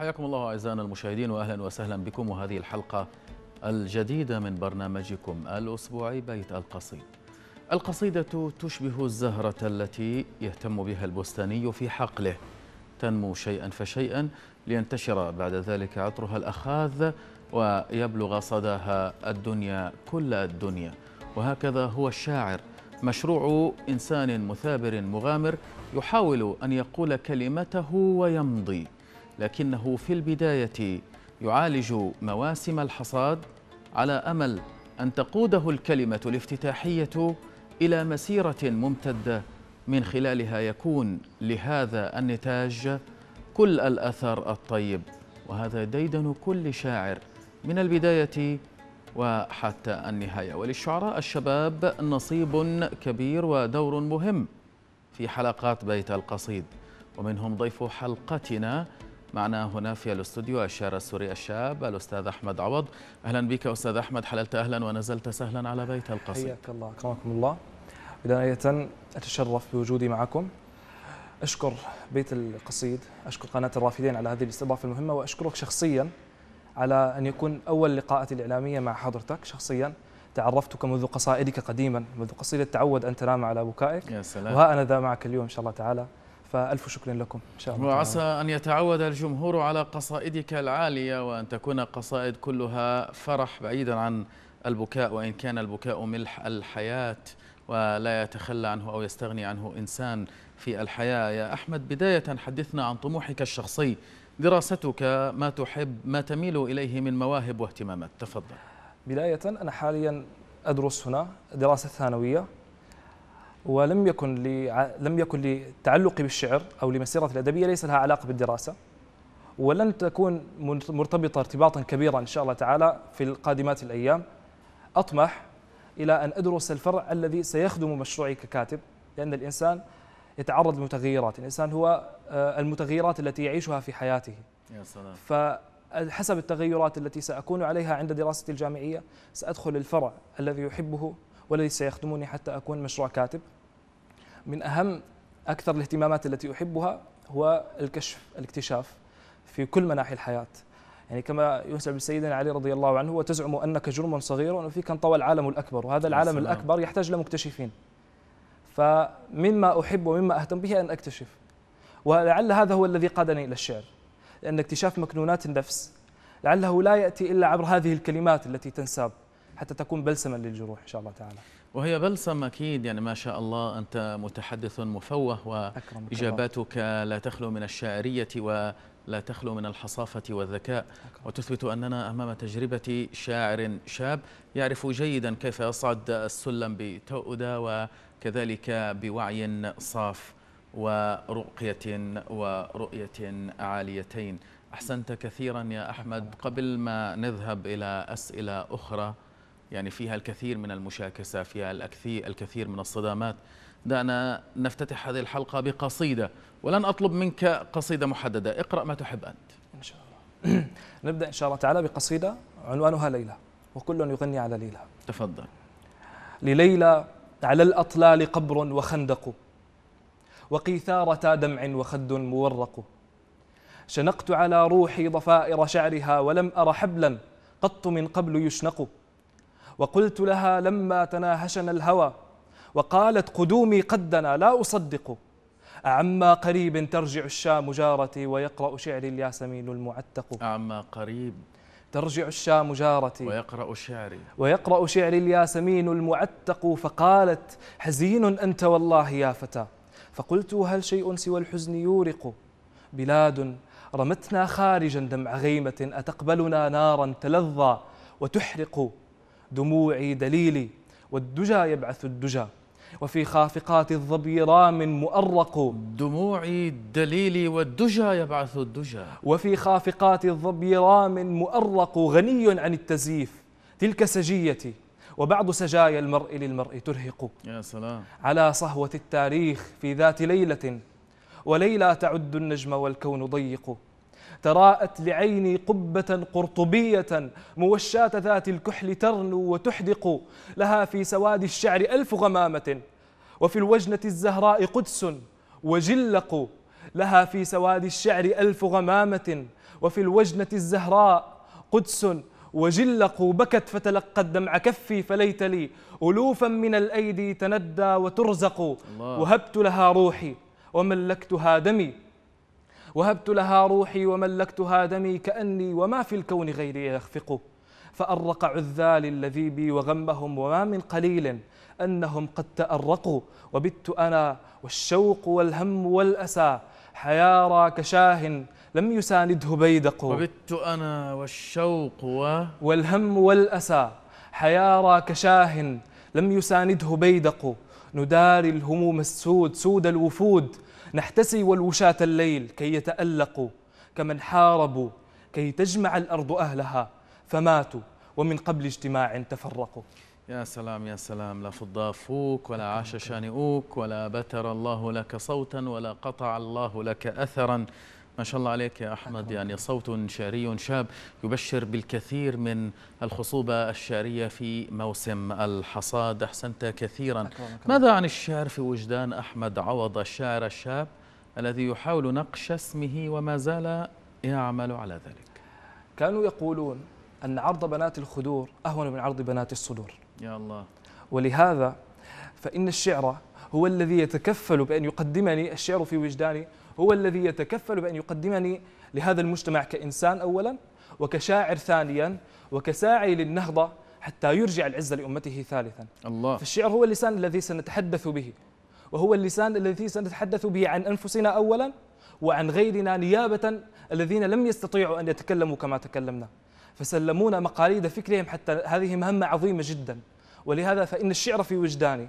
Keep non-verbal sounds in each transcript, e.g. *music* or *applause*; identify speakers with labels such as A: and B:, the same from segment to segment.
A: حياكم الله أعزائنا المشاهدين وأهلا وسهلا بكم وهذه الحلقة الجديدة من برنامجكم الأسبوعي بيت القصيد القصيدة تشبه الزهرة التي يهتم بها البستاني في حقله تنمو شيئا فشيئا لينتشر بعد ذلك عطرها الأخاذ ويبلغ صداها الدنيا كل الدنيا وهكذا هو الشاعر مشروع إنسان مثابر مغامر يحاول أن يقول كلمته ويمضي لكنه في البداية يعالج مواسم الحصاد على أمل أن تقوده الكلمة الافتتاحية إلى مسيرة ممتدة من خلالها يكون لهذا النتاج كل الأثر الطيب وهذا ديدن كل شاعر من البداية وحتى النهاية وللشعراء الشباب نصيب كبير ودور مهم في حلقات بيت القصيد ومنهم ضيف حلقتنا معنا هنا في الاستوديو الشارع السوري الشاب الاستاذ احمد عوض اهلا بك استاذ احمد حللت اهلا
B: ونزلت سهلا على بيت القصيد حياك الله اكرمكم الله بدايه اتشرف بوجودي معكم اشكر بيت القصيد اشكر قناه الرافدين على هذه الاستضافه المهمه واشكرك شخصيا على ان يكون اول لقاءاتي الاعلاميه مع حضرتك شخصيا تعرفتك منذ قصائدك قديما منذ قصيدة تعود أن تنام على بكائك
A: يا سلام. وها أنا
B: ذا معك اليوم إن شاء الله تعالى فألف شكر لكم إن شاء الله وعسى
A: أن يتعود الجمهور على قصائدك العالية وأن تكون قصائد كلها فرح بعيدا عن البكاء وإن كان البكاء ملح الحياة ولا يتخلى عنه أو يستغني عنه إنسان في الحياة يا أحمد بداية حدثنا عن طموحك الشخصي دراستك ما تحب ما تميل إليه من مواهب واهتمامات تفضل
B: بداية أنا حاليا أدرس هنا دراسة ثانوية ولم يكن لي لم يكن لتعلقي بالشعر او لمسيرتي الادبيه ليس لها علاقه بالدراسه ولن تكون مرتبطه ارتباطا كبيرا ان شاء الله تعالى في القادمات الايام اطمح الى ان ادرس الفرع الذي سيخدم مشروعي ككاتب لان الانسان يتعرض لمتغيرات الانسان هو آه، المتغيرات التي يعيشها في حياته يا سلام فحسب التغيرات التي ساكون عليها عند دراستي الجامعيه سادخل الفرع الذي يحبه والذي سيخدمني حتى أكون مشروع كاتب من أهم أكثر الاهتمامات التي أحبها هو الكشف الاكتشاف في كل مناحي الحياة يعني كما يسأل بسيدنا علي رضي الله عنه وتزعم أنك جرم صغير وفيك انطوى العالم الأكبر وهذا العالم السلام. الأكبر يحتاج لمكتشفين فمما أحب ومما أهتم به أن أكتشف ولعل هذا هو الذي قادني إلى الشعر لأن اكتشاف مكنونات النفس لعله لا يأتي إلا عبر هذه الكلمات التي تنساب حتى تكون بلسما للجروح إن شاء الله تعالى
A: وهي بلسم أكيد يعني ما شاء الله أنت متحدث مفوه وإجاباتك لا تخلو من الشاعرية ولا تخلو من الحصافة والذكاء وتثبت أننا أمام تجربة شاعر شاب يعرف جيدا كيف يصعد السلم بتؤدة وكذلك بوعي صاف ورقية ورؤية عاليتين أحسنت كثيرا يا أحمد قبل ما نذهب إلى أسئلة أخرى يعني فيها الكثير من المشاكسة فيها الكثير الكثير من الصدامات دعنا نفتتح هذه الحلقة بقصيدة ولن أطلب منك قصيدة محددة اقرأ ما تحب أنت إن
B: شاء الله *clears throat* نبدأ إن شاء الله تعالى بقصيدة عنوانها ليلى وكل يغني على ليلى تفضل لليلى على الأطلال قبر وخندق وقيثارة دمع وخد مورق شنقت على روحي ضفائر شعرها ولم أر حبلا قط من قبل يشنق وقلت لها لما تناهشنا الهوى وقالت قدومي قدنا لا أصدق أعما قريب ترجع الشام جارتي ويقرأ شعري الياسمين المعتق أعما قريب ترجع الشام جارتي ويقرأ شعري ويقرأ شعري الياسمين المعتق فقالت حزين أنت والله يا فتى فقلت هل شيء سوى الحزن يورق بلاد رمتنا خارجا دمع غيمة أتقبلنا نارا تلظى وتحرق دموعي دليلي والدجا يبعث الدجا وفي خافقات الظبي رام مؤرق دموعي دليلي والدجا يبعث الدجا وفي خافقات الظبي رام مؤرق غني عن التزييف تلك سجيتي وبعض سجايا المرء للمرء ترهق يا سلام على صهوة التاريخ في ذات ليلة وليلى تعد النجم والكون ضيق تراءت لعيني قبة قرطبية موشاة ذات الكحل ترنو وتحدق لها في سواد الشعر ألف غمامة وفي الوجنة الزهراء قدس وجلق لها في سواد الشعر ألف غمامة وفي الوجنة الزهراء قدس وجلق بكت فتلقت دمع كفي فليت لي ألوفا من الأيدي تندى وترزق وهبت لها روحي وملكتها دمي وهبت لها روحي وملكتها دمي كأني وما في الكون غيري يخفق فأرق عذال الذي بي وغمهم وما من قليل أنهم قد تأرقوا وبت أنا والشوق والهم والأسى حيارى كشاه لم يسانده بيدق وبت أنا والشوق و... والهم والأسى حيارى كشاه لم يسانده بيدق نداري الهموم السود سود الوفود نحتسي والوشاة الليل كي يتألقوا كمن حاربوا كي تجمع الأرض أهلها فماتوا ومن قبل اجتماع تفرقوا يا سلام يا سلام لا فضافوك ولا عاش شانئوك ولا بتر الله
A: لك صوتا ولا قطع الله لك أثرا ما شاء الله عليك يا أحمد يعني صوت شعري شاب يبشر بالكثير من الخصوبة الشعرية في موسم الحصاد أحسنت كثيرا ماذا عن الشعر في وجدان أحمد عوض الشاعر الشاب الذي يحاول نقش اسمه وما زال يعمل
B: على ذلك كانوا يقولون أن عرض بنات الخدور أهون من عرض بنات الصدور يا الله ولهذا فإن الشعر هو الذي يتكفل بأن يقدمني الشعر في وجداني هو الذي يتكفل بأن يقدمني لهذا المجتمع كإنسان أولا وكشاعر ثانيا وكساعي للنهضة حتى يرجع العزة لأمته ثالثا الله فالشعر هو اللسان الذي سنتحدث به وهو اللسان الذي سنتحدث به عن أنفسنا أولا وعن غيرنا نيابة الذين لم يستطيعوا أن يتكلموا كما تكلمنا فسلمونا مقاليد فكرهم حتى هذه مهمة عظيمة جدا ولهذا فإن الشعر في وجداني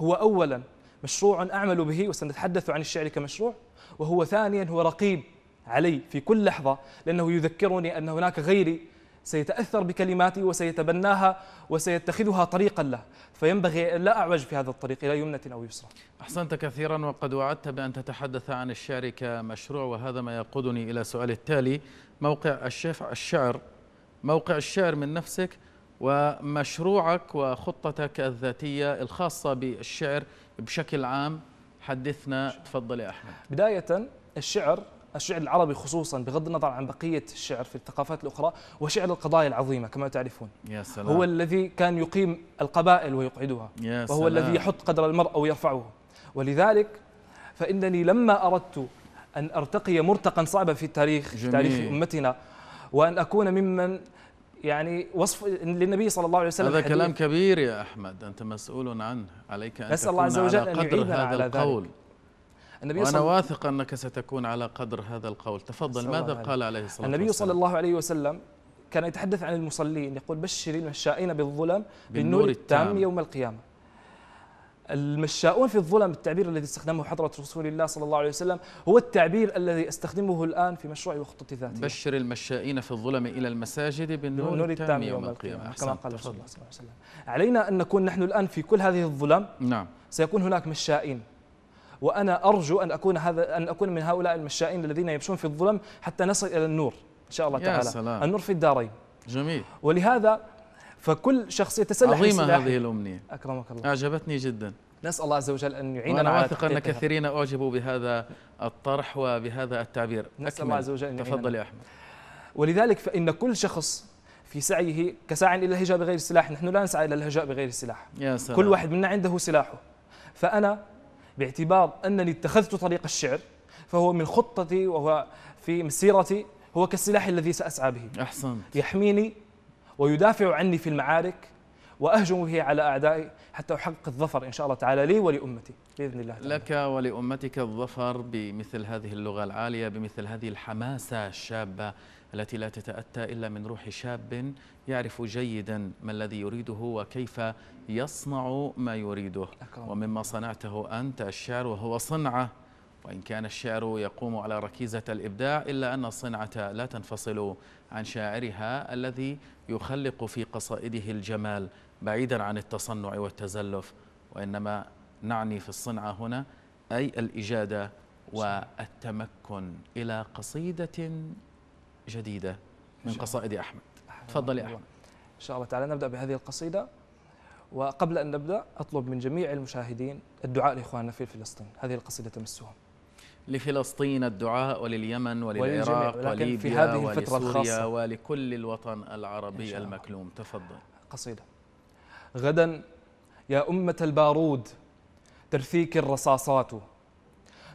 B: هو أولا مشروع أعمل به وسنتحدث عن الشعر كمشروع وهو ثانيا هو رقيب علي في كل لحظة لأنه يذكرني أن هناك غيري سيتأثر بكلماتي وسيتبناها وسيتخذها طريقا له فينبغي لا أعوج في هذا الطريق إلى يمنة أو يسرى أحسنت كثيرا
A: وقد وعدت بأن تتحدث عن الشعر كمشروع وهذا ما يقودني إلى سؤال التالي موقع الشعر موقع الشعر من نفسك ومشروعك وخطتك الذاتية الخاصة بالشعر بشكل عام
B: حدثنا تفضل يا أحمد بداية الشعر الشعر العربي خصوصا بغض النظر عن بقية الشعر في الثقافات الأخرى هو شعر القضايا العظيمة كما تعرفون يا سلام. هو الذي كان يقيم القبائل ويقعدها يا وهو سلام. الذي يحط قدر المرأة ويرفعه ولذلك فإنني لما أردت أن أرتقي مرتقا صعبا في التاريخ جميل. في تاريخ أمتنا وأن أكون ممن يعني وصف للنبي صلى الله عليه وسلم هذا كلام كبير يا أحمد أنت مسؤول عنه عليك أن تكون الله عز وجل على قدر أن هذا على القول ذلك.
A: النبي وأنا واثق أنك ستكون على قدر هذا القول تفضل ماذا عليه. قال عليه الصلاة النبي
B: والسلام. صلى الله عليه وسلم كان يتحدث عن المصلين يقول بشر المشائين بالظلم بالنور التام يوم القيامة المشاؤون في الظلم التعبير الذي استخدمه حضرة رسول الله صلى الله عليه وسلم هو التعبير الذي استخدمه الآن في مشروعي وخطتي ذاتي بشر المشائين في الظلم إلى المساجد بالنور التام يوم القيامة كما قال رسول الله صلى الله عليه وسلم علينا أن نكون نحن الآن في كل هذه الظلم نعم سيكون هناك مشائين وأنا أرجو أن أكون هذا أن أكون من هؤلاء المشائين الذين يمشون في الظلم حتى نصل إلى النور إن شاء الله تعالى سلام. النور في الدارين جميل ولهذا فكل شخص يتسلح عظيمة هذه الأمنية أكرمك الله أعجبتني جدا نسال الله عز وجل ان يعيننا وانا واثق ان كثيرين
A: اعجبوا بهذا الطرح وبهذا التعبير نسال الله عز وجل ان يعيننا. تفضل يا احمد
B: ولذلك فان كل شخص في سعيه كساع الى الهجاء بغير السلاح نحن لا نسعى الى الهجاء بغير السلاح يا سلام. كل واحد منا عنده سلاحه فانا باعتبار انني اتخذت طريق الشعر فهو من خطتي وهو في مسيرتي هو كالسلاح الذي ساسعى به احسنت يحميني ويدافع عني في المعارك وأهجم به على أعدائي حتى أحقق الظفر إن شاء الله تعالى لي ولأمتي بإذن الله تعالى. لك
A: ولأمتك الظفر بمثل هذه اللغة العالية بمثل هذه الحماسة الشابة التي لا تتأتى إلا من روح شاب يعرف جيدا ما الذي يريده وكيف يصنع ما يريده أكرم. ومما صنعته أنت الشعر وهو صنعة وإن كان الشعر يقوم على ركيزة الإبداع إلا أن الصنعة لا تنفصل عن شاعرها الذي يخلق في قصائده الجمال بعيدا عن التصنع والتزلف وإنما نعني في الصنعة هنا أي الإجادة والتمكن إلى قصيدة جديدة من
B: قصائد أحمد تفضل يا أحمد إن شاء الله تعالى نبدأ بهذه القصيدة وقبل أن نبدأ أطلب من جميع المشاهدين الدعاء لإخواننا في فلسطين هذه القصيدة تمسهم
A: لفلسطين الدعاء ولليمن وللعراق وليبيا في هذه الفترة ولسوريا الخاصة. ولكل الوطن العربي المكلوم تفضل
B: قصيدة غدا يا أمة البارود ترثيك الرصاصات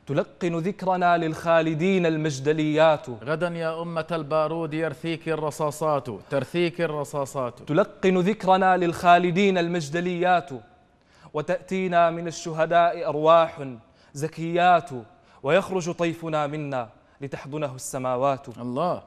B: تلقن ذكرنا للخالدين المجدليات غدا يا أمة البارود يرثيك الرصاصات ترثيك الرصاصات تلقن ذكرنا للخالدين المجدليات وتأتينا من الشهداء أرواح زكيات ويخرج طيفنا منا لتحضنه السماوات الله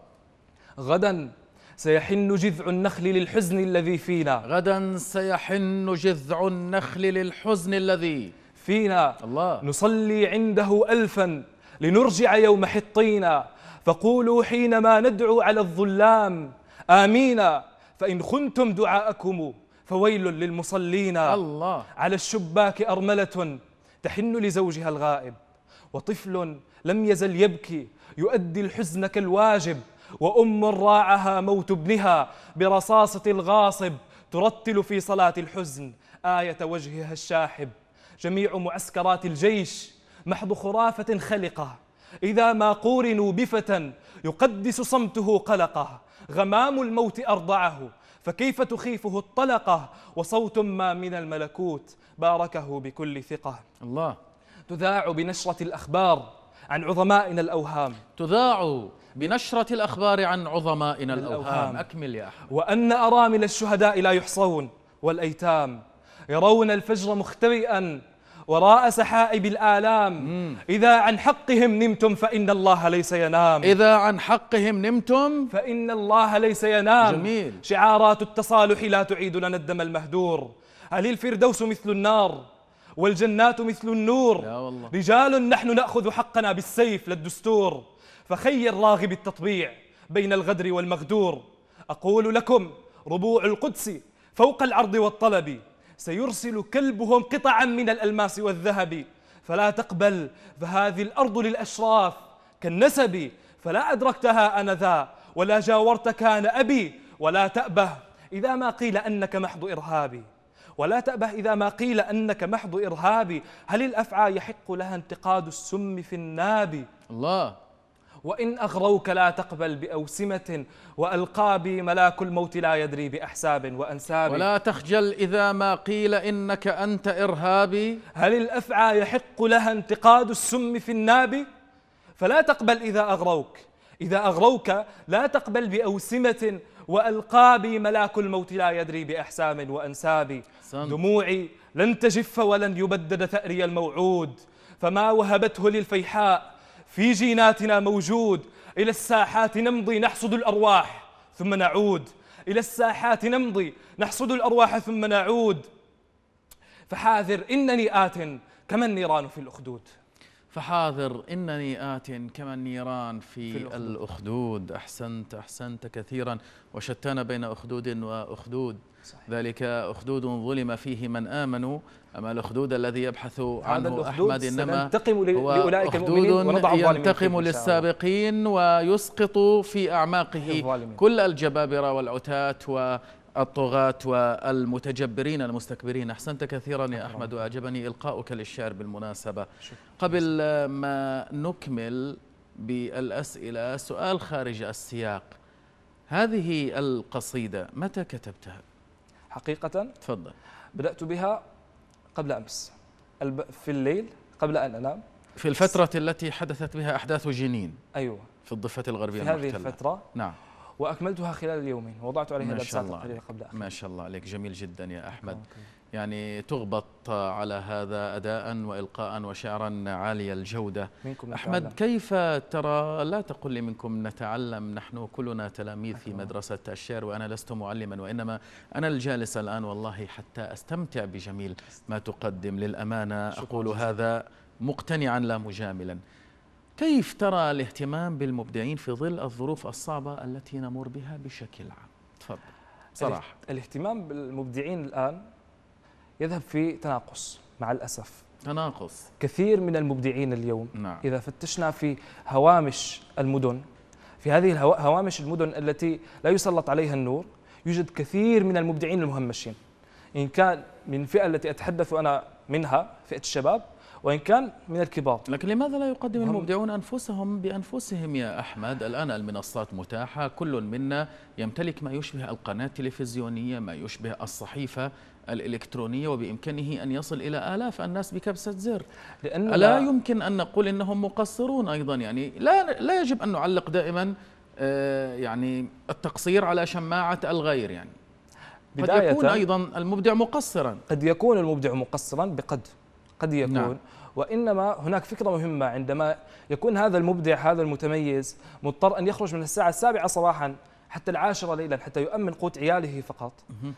B: غدا سيحن جذع النخل للحزن الذي فينا غدا سيحن جذع النخل للحزن الذي فينا الله نصلي عنده ألفا لنرجع يوم حطينا فقولوا حينما ندعو على الظلام آمينا فإن خنتم دعاءكم فويل للمصلين الله على الشباك أرملة تحن لزوجها الغائب وطفل لم يزل يبكي يؤدي الحزن كالواجب وأم راعها موت ابنها برصاصة الغاصب ترتل في صلاة الحزن آية وجهها الشاحب جميع معسكرات الجيش محض خرافة خلقة إذا ما قورنوا بفتى يقدس صمته قلقه غمام الموت أرضعه فكيف تخيفه الطلقة وصوت ما من الملكوت باركه بكل ثقة الله تذاع بنشرة الأخبار عن عظمائنا الأوهام تذاع بنشرة الأخبار
A: عن عظمائنا الأوهام أكمل يا أحمد
B: وأن أرامل الشهداء لا يحصون والأيتام يرون الفجر مختبئا وراء سحائب الآلام مم. إذا عن حقهم نمتم فإن الله ليس ينام إذا عن حقهم نمتم فإن الله ليس ينام جميل شعارات التصالح لا تعيد لنا الدم المهدور هل الفردوس مثل النار والجنات مثل النور لا والله. رجال نحن نأخذ حقنا بالسيف للدستور فخير راغب التطبيع بين الغدر والمغدور أقول لكم ربوع القدس فوق العرض والطلب سيرسل كلبهم قطعا من الألماس والذهب فلا تقبل فهذه الأرض للأشراف كالنسب فلا أدركتها أنذا ولا جاورت كان أبي ولا تأبه إذا ما قيل أنك محض إرهابي ولا تأبه إذا ما قيل أنك محض إرهابي هل الأفعى يحق لها انتقاد السم في الناب الله وإن أغروك لا تقبل بأوسمة وألقابي ملاك الموت لا يدري بأحساب وأنساب ولا تخجل إذا ما قيل إنك أنت إرهابي هل الأفعى يحق لها انتقاد السم في الناب فلا تقبل إذا أغروك إذا أغروك لا تقبل بأوسمة وألقابي ملاك الموت لا يدري بأحسام وأنساب دموعي لن تجف ولن يبدد ثأري الموعود فما وهبته للفيحاء في جيناتنا موجود إلى الساحات نمضي نحصد الأرواح ثم نعود إلى الساحات نمضي نحصد الأرواح ثم نعود فحاذر إنني آت كما النيران في الأخدود
A: فحاذر إنني آت كما النيران في, في الأخدود. الأخدود أحسنت أحسنت كثيرا وشتان بين أخدود وأخدود صحيح. ذلك أخدود ظلم فيه من آمنوا أما الأخدود الذي يبحث عنه أحمد إنما هو أخدود ينتقم للسابقين ويسقط في أعماقه كل الجبابرة والعتاة و الطغاة والمتجبرين المستكبرين أحسنت كثيرا يا أحمد وأعجبني إلقاؤك للشعر بالمناسبة قبل ما نكمل بالأسئلة سؤال خارج السياق
B: هذه القصيدة متى كتبتها؟ حقيقة تفضل بدأت بها قبل أمس في الليل قبل أن أنام
A: في الفترة التي حدثت بها أحداث جنين أيوة في الضفة الغربية في هذه المحتلة. الفترة نعم
B: واكملتها خلال اليومين وضعت عليها لبسات قليله قبل آخر.
A: ما شاء الله عليك جميل جدا يا احمد يعني تغبط على هذا اداء والقاء وشعرا عالي الجوده
B: منكم احمد نتعلم.
A: كيف ترى لا تقل لي منكم نتعلم نحن كلنا تلاميذ في مدرسه الشعر وانا لست معلما وانما انا الجالس الان والله حتى استمتع بجميل ما تقدم للامانه اقول هذا مقتنعا لا مجاملا كيف ترى الاهتمام بالمبدعين في ظل الظروف الصعبة التي نمر بها بشكل عام؟ تفضل
B: صراحة الاهتمام بالمبدعين الآن يذهب في تناقص مع الأسف تناقص كثير من المبدعين اليوم نعم. إذا فتشنا في هوامش المدن في هذه هوامش المدن التي لا يسلط عليها النور يوجد كثير من المبدعين المهمشين إن كان من الفئة التي أتحدث أنا منها فئة الشباب وإن كان من الكبار
A: لكن لماذا لا يقدم المبدعون أنفسهم بأنفسهم يا أحمد الآن المنصات متاحة كل منا يمتلك ما يشبه القناة التلفزيونية ما يشبه الصحيفة الإلكترونية وبإمكانه أن يصل إلى آلاف الناس بكبسة زر لأن ألا يمكن أن نقول إنهم مقصرون أيضا يعني لا, لا يجب أن نعلق دائما آه، يعني التقصير على شماعة الغير يعني
B: بداية قد يكون أيضا المبدع مقصرا قد يكون المبدع مقصرا بقدر قد نعم. يكون نعم. وإنما هناك فكرة مهمة عندما يكون هذا المبدع هذا المتميز مضطر أن يخرج من الساعة السابعة صباحا حتى العاشرة ليلا حتى يؤمن قوت عياله فقط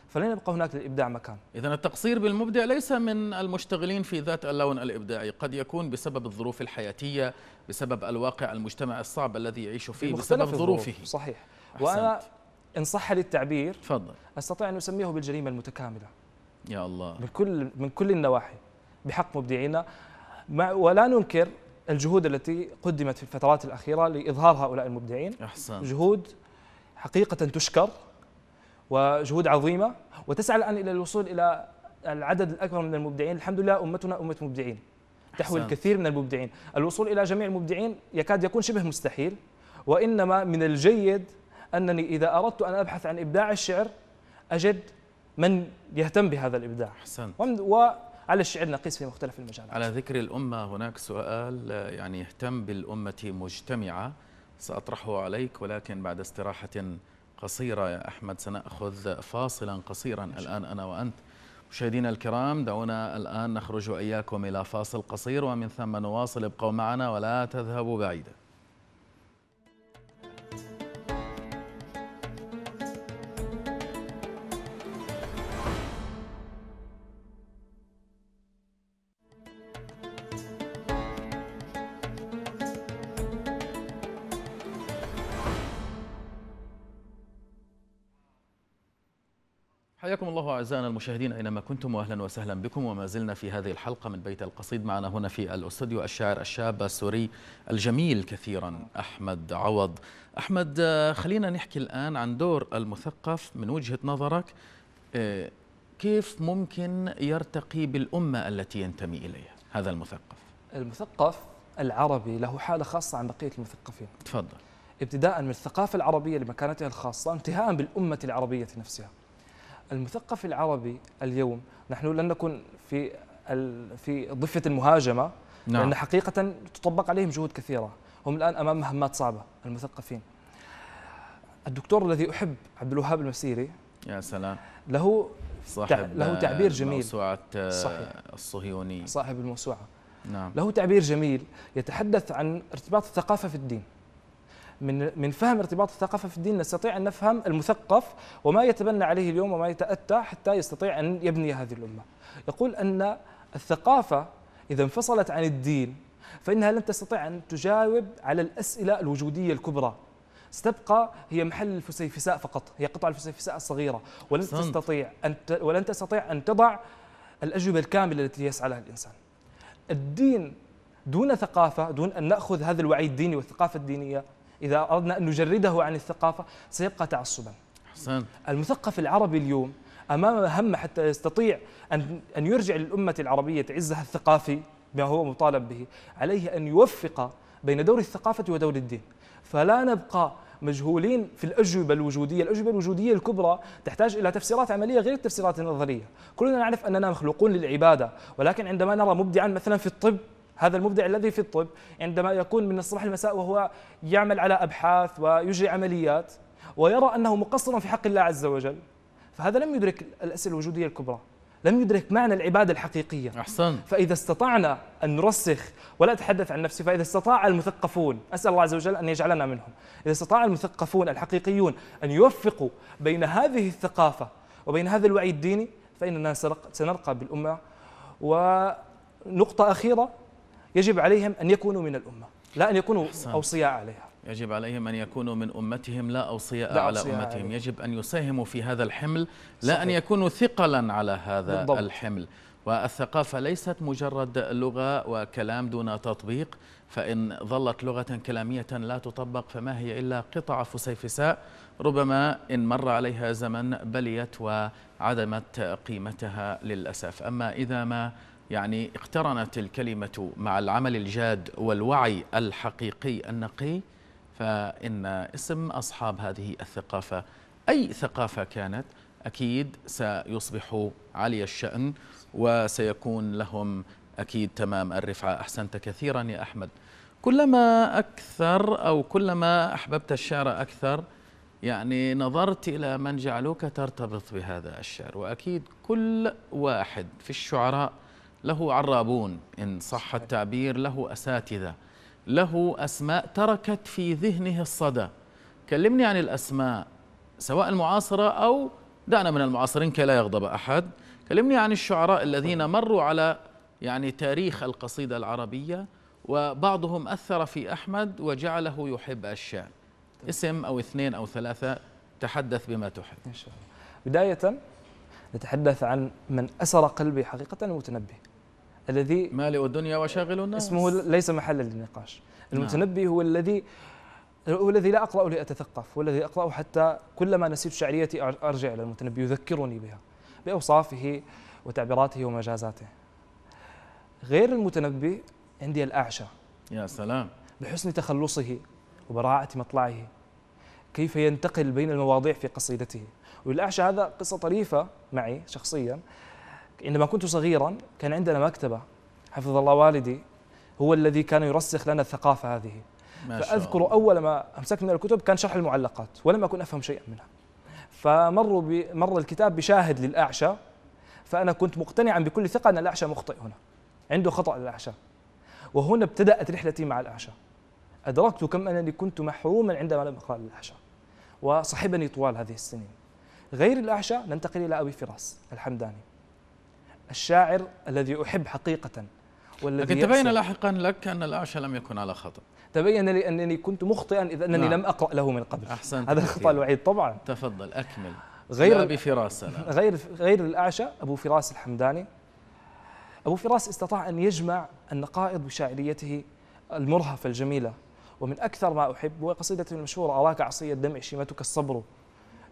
B: فلن يبقى هناك للإبداع مكان
A: إذا التقصير بالمبدع ليس من المشتغلين في ذات اللون الإبداعي قد يكون بسبب الظروف الحياتية بسبب الواقع المجتمع الصعب الذي يعيش فيه بسبب ظروفه صحيح
B: أحسنت. وأنا إن صح لي التعبير تفضل أستطيع أن أسميه بالجريمة المتكاملة يا الله من كل من كل النواحي بحق مبدعينا ولا ننكر الجهود التي قدمت في الفترات الأخيرة لإظهار هؤلاء المبدعين أحسن. جهود حقيقة تشكر وجهود عظيمة وتسعى الآن إلى الوصول إلى العدد الأكبر من المبدعين الحمد لله أمتنا أمة مبدعين تحوي الكثير من المبدعين الوصول إلى جميع المبدعين يكاد يكون شبه مستحيل وإنما من الجيد أنني إذا أردت أن أبحث عن إبداع الشعر أجد من يهتم بهذا الإبداع أحسنت. على الشعر نقيس في مختلف المجالات
A: على ذكر الأمة هناك سؤال يعني اهتم بالأمة مجتمعة سأطرحه عليك ولكن بعد استراحة قصيرة يا أحمد سنأخذ فاصلا قصيرا الآن أنا وأنت مشاهدينا الكرام دعونا الآن نخرج إياكم إلى فاصل قصير ومن ثم نواصل ابقوا معنا ولا تذهبوا بعيداً أعزائنا المشاهدين أينما كنتم وأهلا وسهلا بكم وما زلنا في هذه الحلقة من بيت القصيد معنا هنا في الأستوديو الشاعر الشاب السوري الجميل كثيرا أحمد عوض أحمد خلينا نحكي الآن عن دور المثقف من وجهة نظرك آه، كيف ممكن يرتقي بالأمة التي ينتمي إليها هذا المثقف
B: المثقف العربي له حالة خاصة عن بقية المثقفين تفضل ابتداء من الثقافة العربية لمكانتها الخاصة انتهاء بالأمة العربية نفسها المثقف العربي اليوم نحن لن نكون في في ضفه المهاجمه نعم. لان حقيقه تطبق عليهم جهود كثيره هم الان امام مهمات صعبه المثقفين الدكتور الذي احب عبد الوهاب المسيري يا سلام له صاحب له تعبير جميل موسوعه الصهيوني صاحب الموسوعه نعم له تعبير جميل يتحدث عن ارتباط الثقافه في الدين من من فهم ارتباط الثقافه في الدين نستطيع ان نفهم المثقف وما يتبنى عليه اليوم وما يتاتى حتى يستطيع ان يبني هذه الامه. يقول ان الثقافه اذا انفصلت عن الدين فانها لن تستطيع ان تجاوب على الاسئله الوجوديه الكبرى ستبقى هي محل الفسيفساء فقط هي قطع الفسيفساء الصغيرة ولن صنت. تستطيع أن ت... ولن تستطيع أن تضع الأجوبة الكاملة التي يسعى لها الإنسان الدين دون ثقافة دون أن نأخذ هذا الوعي الديني والثقافة الدينية إذا أردنا أن نجرده عن الثقافة سيبقى تعصبا حسن. المثقف العربي اليوم أمام هم حتى يستطيع أن, أن يرجع للأمة العربية عزها الثقافي ما هو مطالب به عليه أن يوفق بين دور الثقافة ودور الدين فلا نبقى مجهولين في الأجوبة الوجودية الأجوبة الوجودية الكبرى تحتاج إلى تفسيرات عملية غير التفسيرات النظرية كلنا نعرف أننا مخلوقون للعبادة ولكن عندما نرى مبدعا مثلا في الطب هذا المبدع الذي في الطب عندما يكون من الصباح للمساء وهو يعمل على أبحاث ويجري عمليات ويرى أنه مقصر في حق الله عز وجل فهذا لم يدرك الأسئلة الوجودية الكبرى لم يدرك معنى العبادة الحقيقية أحسن فإذا استطعنا أن نرسخ ولا أتحدث عن نفسي فإذا استطاع المثقفون أسأل الله عز وجل أن يجعلنا منهم إذا استطاع المثقفون الحقيقيون أن يوفقوا بين هذه الثقافة وبين هذا الوعي الديني فإننا سنرقى بالأمة ونقطة أخيرة يجب عليهم أن يكونوا من الأمة لا أن يكونوا حسن. أوصياء عليها يجب عليهم أن يكونوا من أمتهم لا
A: أوصياء لا على أوصياء أمتهم عليهم. يجب أن يساهموا في هذا الحمل لا صحيح. أن يكونوا ثقلا على هذا بالضبط. الحمل والثقافة ليست مجرد لغة وكلام دون تطبيق فإن ظلت لغة كلامية لا تطبق فما هي إلا قطعة فسيفساء ربما إن مر عليها زمن بليت وعدمت قيمتها للأسف أما إذا ما يعني اقترنت الكلمة مع العمل الجاد والوعي الحقيقي النقي فإن اسم أصحاب هذه الثقافة أي ثقافة كانت أكيد سيصبح علي الشأن وسيكون لهم أكيد تمام الرفعة أحسنت كثيرا يا أحمد كلما أكثر أو كلما أحببت الشعر أكثر يعني نظرت إلى من جعلوك ترتبط بهذا الشعر وأكيد كل واحد في الشعراء له عرابون إن صح التعبير له أساتذة له أسماء تركت في ذهنه الصدى كلمني عن الأسماء سواء المعاصرة أو دعنا من المعاصرين كي لا يغضب أحد كلمني عن الشعراء الذين مروا على يعني تاريخ القصيدة العربية وبعضهم أثر في أحمد وجعله يحب الشعر طيب. اسم أو اثنين أو
B: ثلاثة تحدث بما تحب إن شاء الله بداية نتحدث عن من أسر قلبي حقيقة المتنبي الذي مالئ الدنيا وشاغل الناس اسمه ليس محلا للنقاش نعم. المتنبي نعم. هو الذي هو الذي لا أقرأ لأتثقف هو الذي أقرأ حتى كلما نسيت شعريتي أرجع إلى المتنبي يذكرني بها بأوصافه وتعبيراته ومجازاته غير المتنبي عندي الأعشى يا سلام بحسن تخلصه وبراعة مطلعه كيف ينتقل بين المواضيع في قصيدته والأعشى هذا قصة طريفة معي شخصيا عندما كنت صغيرا كان عندنا مكتبة حفظ الله والدي هو الذي كان يرسخ لنا الثقافة هذه ما شاء فأذكر الله. أول ما أمسكت من الكتب كان شرح المعلقات ولم أكن أفهم شيئا منها فمر مر الكتاب بشاهد للأعشى فأنا كنت مقتنعا بكل ثقة أن الأعشى مخطئ هنا عنده خطأ للأعشى وهنا ابتدأت رحلتي مع الأعشى أدركت كم أنني كنت محروما عندما لم أقرأ للأعشى وصحبني طوال هذه السنين غير الأعشى ننتقل إلى أبي فراس الحمداني الشاعر الذي أحب حقيقة والذي لكن تبين
A: لاحقا لك أن الأعشى لم يكن على خطأ
B: تبين لي أنني كنت مخطئا إذ أنني لا. نعم. لم
A: أقرأ له من قبل
B: أحسنت هذا الخطأ الوعيد
A: طبعا تفضل أكمل غير أبي فراس أنا.
B: *laughs* غير غير الأعشى أبو فراس الحمداني أبو فراس استطاع أن يجمع النقائض بشاعريته المرهفة الجميلة ومن أكثر ما أحب هو قصيدة المشهورة أراك عصي الدمع شيمتك الصبر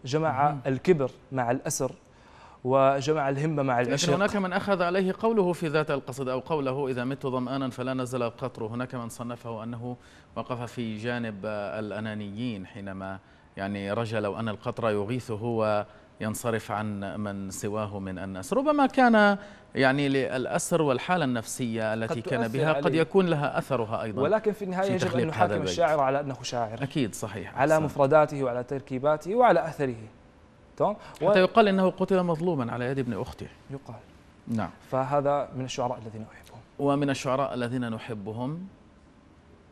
B: جمع الكبر مع الأسر وجمع الهمة مع العشق لكن
A: هناك من أخذ عليه قوله في ذات القصد أو قوله إذا مت ظمآنا فلا نزل القطر هناك من صنفه أنه وقف في جانب الأنانيين حينما يعني رجا لو أن القطر يغيثه وينصرف عن من سواه من الناس ربما كان يعني للأسر والحالة النفسية التي كان بها عليه. قد يكون لها أثرها
B: أيضا ولكن في النهاية يجب أن نحاكم الشاعر على أنه شاعر أكيد صحيح على صحيح. مفرداته وعلى تركيباته وعلى أثره تمام و... حتى يقال انه قتل مظلوما على يد ابن اخته يقال
A: نعم فهذا من الشعراء الذين احبهم ومن الشعراء الذين نحبهم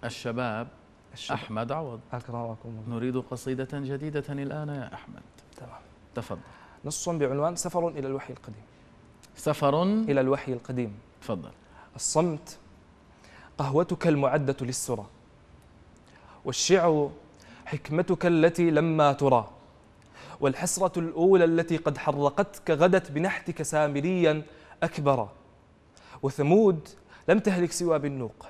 A: الشباب, الشباب. احمد عوض اكرمكم الله نريد قصيده جديده
B: الان يا احمد تمام تفضل نص بعنوان سفر الى الوحي القديم سفر الى الوحي القديم تفضل الصمت قهوتك المعده للسرى والشعر حكمتك التي لما ترى والحسرة الأولى التي قد حرقتك غدت بنحتك سامريا أكبر وثمود لم تهلك سوى بالنوق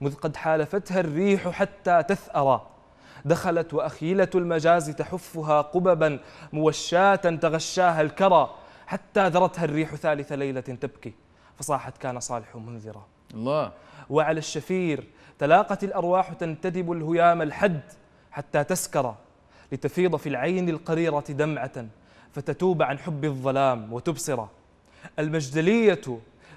B: مذ قد حالفتها الريح حتى تثأر دخلت وأخيلة المجاز تحفها قببا موشاة تغشاها الكرى حتى ذرتها الريح ثالث ليلة تبكي فصاحت كان صالح منذرا الله وعلى الشفير تلاقت الأرواح تنتدب الهيام الحد حتى تسكر لتفيض في العين القريرة دمعة فتتوب عن حب الظلام وتبصر المجدلية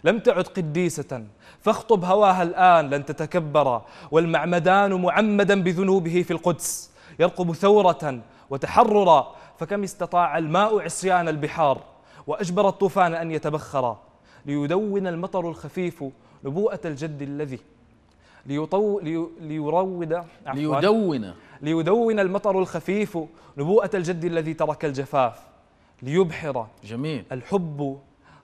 B: لم تعد قديسة فاخطب هواها الآن لن تتكبر والمعمدان معمدا بذنوبه في القدس يرقب ثورة وتحررا فكم استطاع الماء عصيان البحار وأجبر الطوفان أن يتبخر ليدون المطر الخفيف نبوءة الجد الذي ليطو لي... ليروض ليدون ليدون المطر الخفيف نبوءة الجد الذي ترك الجفاف ليبحر جميل الحب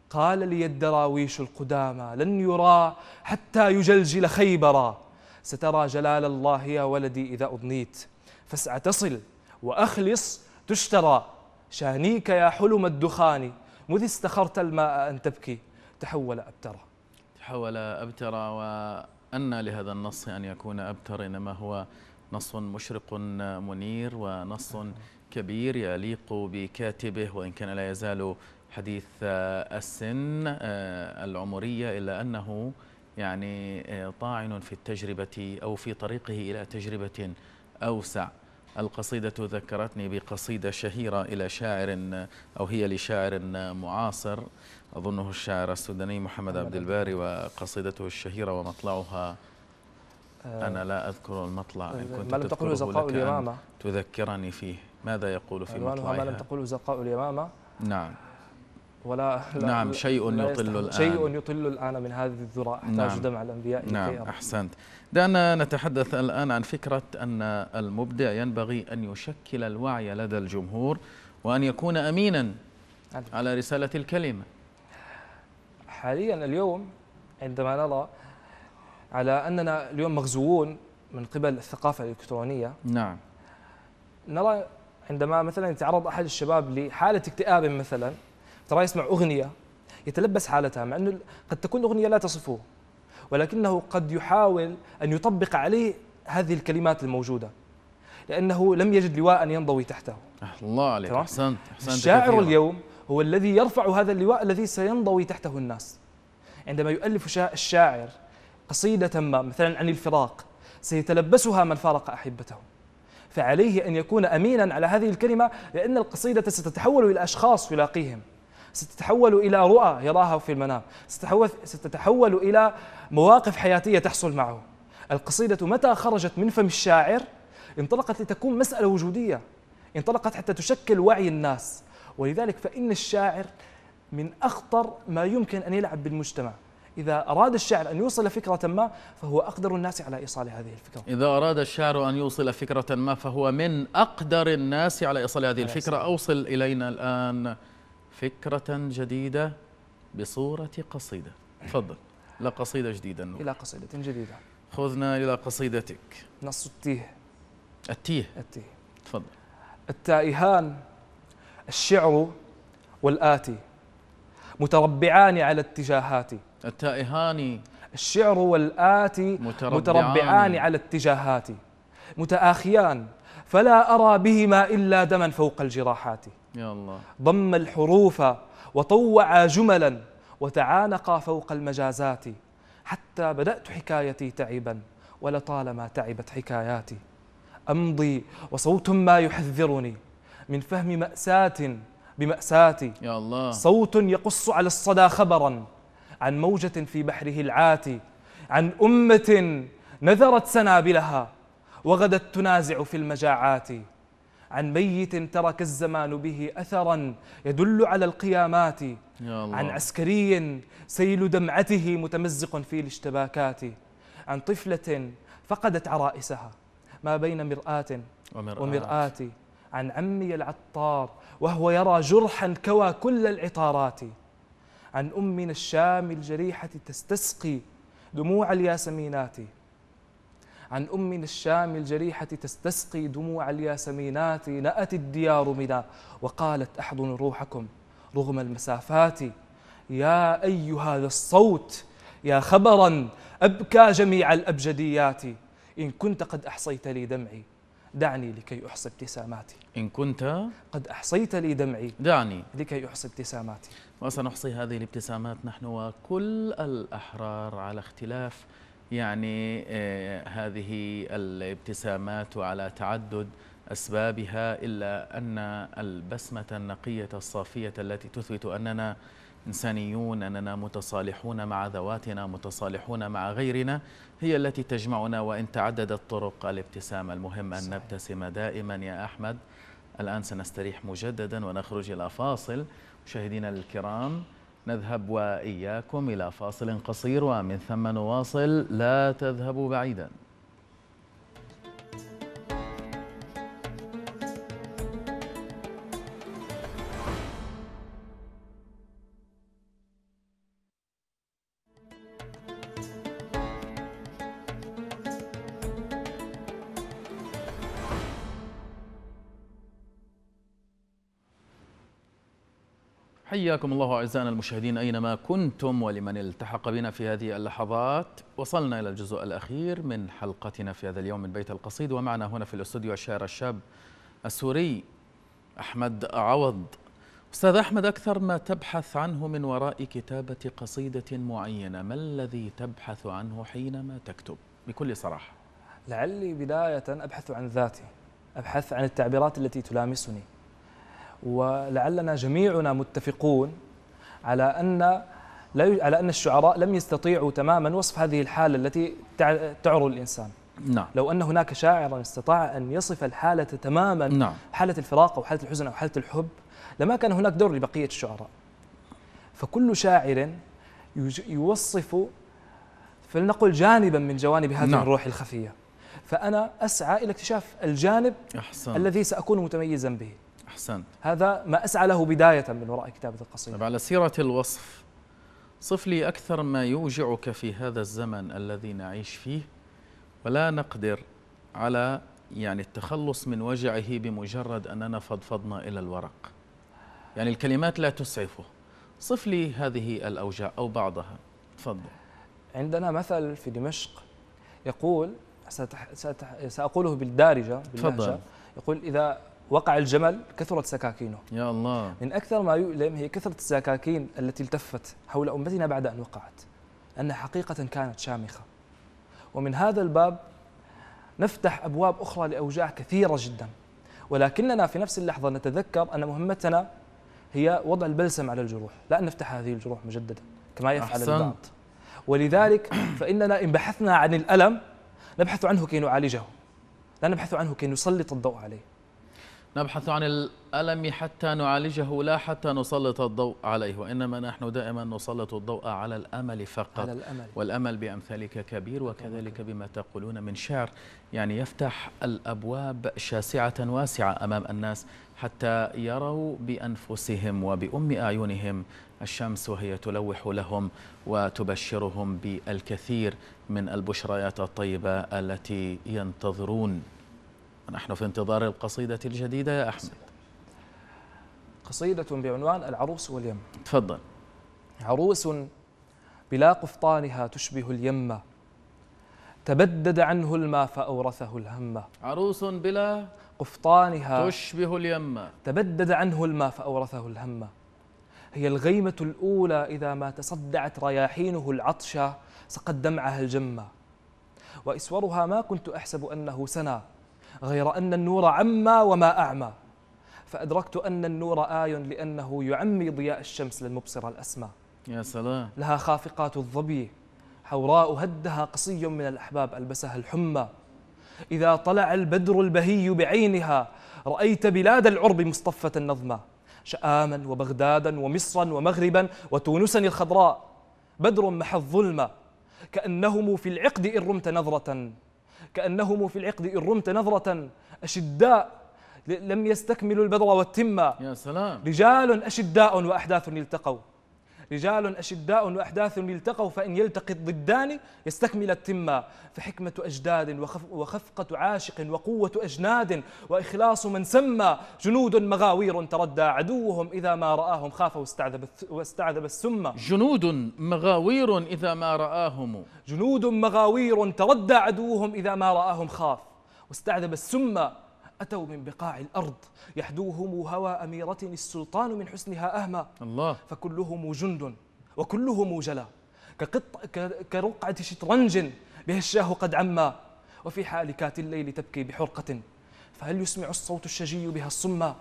B: قال لي الدراويش القدامى لن يرى حتى يجلجل خيبرا سترى جلال الله يا ولدي إذا أضنيت فاسع تصل وأخلص تشترى شانيك يا حلم الدخان مذ استخرت الماء أن تبكي تحول أبترا تحول أبترا و أن لهذا النص
A: أن يكون أبتر إنما هو نص مشرق منير ونص كبير يليق بكاتبه وإن كان لا يزال حديث السن آه، العمرية إلا أنه يعني آه، طاعن في التجربة أو في طريقه إلى تجربة أوسع القصيدة ذكرتني بقصيدة شهيرة إلى شاعر أو هي لشاعر معاصر أظنه الشاعر السوداني محمد عبد الباري وقصيدته الشهيرة ومطلعها
B: آه، أنا لا
A: أذكر المطلع إن كنت ما لم تقل زقاء اليمامة تذكرني فيه ماذا يقول في مطلعها ما لم
B: تقل زقاء اليمامة نعم ولا نعم شيء يطل الآن شيء يطل الآن من هذه الذراع احتاج نعم دمع الأنبياء نعم أحسنت
A: دعنا نتحدث الآن عن فكرة أن المبدع ينبغي أن يشكل الوعي لدى الجمهور وأن يكون أمينا على رسالة الكلمة
B: حاليا اليوم عندما نرى على أننا اليوم مغزوون من قبل الثقافة الإلكترونية نعم نرى عندما مثلا يتعرض أحد الشباب لحالة اكتئاب مثلا ترى يسمع أغنية يتلبس حالتها مع أنه قد تكون أغنية لا تصفه ولكنه قد يحاول أن يطبق عليه هذه الكلمات الموجودة لأنه لم يجد لواء ينضوي تحته الله عليك أحسنت أحسنت الشاعر كثيرا. اليوم هو الذي يرفع هذا اللواء الذي سينضوي تحته الناس عندما يؤلف الشاعر قصيدة ما مثلا عن الفراق سيتلبسها من فارق أحبته فعليه أن يكون أمينا على هذه الكلمة لأن القصيدة ستتحول إلى أشخاص يلاقيهم ستتحول إلى رؤى يراها في المنام ستتحول إلى مواقف حياتية تحصل معه القصيدة متى خرجت من فم الشاعر انطلقت لتكون مسألة وجودية انطلقت حتى تشكل وعي الناس ولذلك فإن الشاعر من أخطر ما يمكن أن يلعب بالمجتمع إذا أراد الشاعر أن يوصل فكرة ما فهو أقدر الناس على إيصال هذه الفكرة
A: إذا أراد الشاعر أن يوصل فكرة ما فهو من أقدر الناس على إيصال هذه الفكرة أوصل إلينا الآن فكرة جديدة بصورة قصيدة تفضل لا قصيدة جديدة نور. إلى قصيدة جديدة خذنا إلى
B: قصيدتك نص التيه التيه التيه تفضل التائهان الشعر والآتي متربعان على اتجاهات التائهان الشعر والآتي متربعان, متربعان على اتجاهات متآخيان فلا أرى بهما إلا دما فوق الجراحات يا الله ضم الحروف وطوع جملا وتعانق فوق المجازات حتى بدأت حكايتي تعبا ولطالما تعبت حكاياتي أمضي وصوت ما يحذرني من فهم مأساة بمأساتي يا الله صوت يقص على الصدى خبرا عن موجة في بحره العاتي عن أمة نذرت سنابلها وغدت تنازع في المجاعات عن ميت ترك الزمان به أثرا يدل على القيامات يا الله. عن عسكري سيل دمعته متمزق في الاشتباكات عن طفلة فقدت عرائسها ما بين مرآة ومرآة, ومرآة عن عمي العطار وهو يرى جرحا كوى كل العطارات عن أمنا الشام الجريحة تستسقي دموع الياسمينات عن أم الشام الجريحة تستسقي دموع الياسمينات نأت الديار مدى وقالت أحضن روحكم رغم المسافات يا أي هذا الصوت يا خبرا أبكى جميع الأبجديات إن كنت قد أحصيت لي دمعي دعني لكي أحصي ابتساماتي إن كنت قد أحصيت لي دمعي دعني لكي أحصي ابتساماتي وسنحصي هذه الابتسامات
A: نحن وكل الأحرار على اختلاف يعني آه, هذه الابتسامات على تعدد أسبابها إلا أن البسمة النقية الصافية التي تثبت أننا إنسانيون أننا متصالحون مع ذواتنا متصالحون مع غيرنا هي التي تجمعنا وإن تعددت طرق الابتسامة المهم أن نبتسم دائما يا أحمد الآن سنستريح مجددا ونخرج إلى فاصل مشاهدينا الكرام نذهب وإياكم إلى فاصل قصير ومن ثم نواصل لا تذهبوا بعيداً حياكم الله أعزائنا المشاهدين أينما كنتم ولمن التحق بنا في هذه اللحظات وصلنا إلى الجزء الأخير من حلقتنا في هذا اليوم من بيت القصيد ومعنا هنا في الاستوديو الشاعر الشاب السوري أحمد عوض أستاذ أحمد أكثر ما تبحث عنه من وراء كتابة قصيدة معينة ما الذي تبحث عنه حينما تكتب بكل صراحة
B: لعلي بداية أبحث عن ذاتي أبحث عن التعبيرات التي تلامسني ولعلنا جميعنا متفقون على أن على أن الشعراء لم يستطيعوا تماما وصف هذه الحالة التي تعرو الإنسان نعم. لو أن هناك شاعرا استطاع أن يصف الحالة تماما نعم. حالة الفراق أو حالة الحزن أو حالة الحب لما كان هناك دور لبقية الشعراء فكل شاعر يوصف فلنقل جانبا من جوانب هذه نعم. الروح الخفية فأنا أسعى إلى اكتشاف الجانب أحسن. الذي سأكون متميزا به أحسنت هذا ما أسعى له بداية من وراء كتابة القصيدة طيب على سيرة الوصف
A: صف لي أكثر ما يوجعك في هذا الزمن الذي نعيش فيه ولا نقدر على يعني التخلص من وجعه بمجرد أننا فضفضنا إلى الورق يعني الكلمات لا تسعفه صف لي هذه الأوجاع
B: أو بعضها تفضل عندنا مثل في دمشق يقول سأتح سأتح سأقوله بالدارجة تفضل يقول إذا وقع الجمل كثرت سكاكينه يا الله من أكثر ما يؤلم هي كثرة السكاكين التي التفت حول أمتنا بعد أن وقعت أن حقيقة كانت شامخة ومن هذا الباب نفتح أبواب أخرى لأوجاع كثيرة جدا ولكننا في نفس اللحظة نتذكر أن مهمتنا هي وضع البلسم على الجروح لا أن نفتح هذه الجروح مجددا كما يفعل البعض ولذلك فإننا إن بحثنا عن الألم نبحث عنه كي نعالجه لا نبحث عنه كي نسلط الضوء عليه نبحث عن
A: الألم حتى نعالجه لا حتى نسلط الضوء عليه وإنما نحن دائما نسلط الضوء على الأمل فقط على الأمل. والأمل بأمثالك كبير وكذلك بما تقولون من شعر يعني يفتح الأبواب شاسعة واسعة أمام الناس حتى يروا بأنفسهم وبأم أعينهم الشمس وهي تلوح لهم وتبشرهم بالكثير من البشريات الطيبة التي ينتظرون ونحن في انتظار القصيدة الجديدة يا أحمد
B: قصيدة بعنوان العروس واليم تفضل عروس بلا قفطانها تشبه اليمة تبدد عنه الماء فأورثه الهم عروس بلا قفطانها تشبه اليمة تبدد عنه الماء فأورثه الهم هي الغيمة الأولى إذا ما تصدعت رياحينه العطشة سقت دمعها الجمة وإسورها ما كنت أحسب أنه سنا غير أن النور عمى وما أعمى فأدركت أن النور آي لأنه يعمي ضياء الشمس للمبصر الأسمى
A: يا سلام
B: لها خافقات الظبي حوراء هدها قصي من الأحباب ألبسها الحمى إذا طلع البدر البهي بعينها رأيت بلاد العرب مصطفة النظمة شآما وبغدادا ومصرا ومغربا وتونسا الخضراء بدر محى الظلمة كأنهم في العقد إن رمت نظرة كأنهم في العقد إن رمت نظرة أشداء لم يستكملوا البذرة والتمة يا سلام رجال أشداء وأحداث التقوا رجال أشداء وأحداث التقوا فإن يلتقي الضدان يستكمل التمة فحكمة أجداد وخفقة عاشق وقوة أجناد وإخلاص من سمى جنود مغاوير تردى عدوهم إذا ما رآهم خاف واستعذب, واستعذب السمة جنود مغاوير إذا ما رآهم جنود مغاوير تردى عدوهم إذا ما رآهم خاف واستعذب السمة أتوا من بقاع الأرض يحدوهم هوى أميرة السلطان من حسنها أهمى الله فكلهم جند وكلهم جلا كقط كرقعة شطرنج بها الشاه قد عمى وفي حالكات الليل تبكي بحرقة فهل يسمع الصوت الشجي بها الصمّى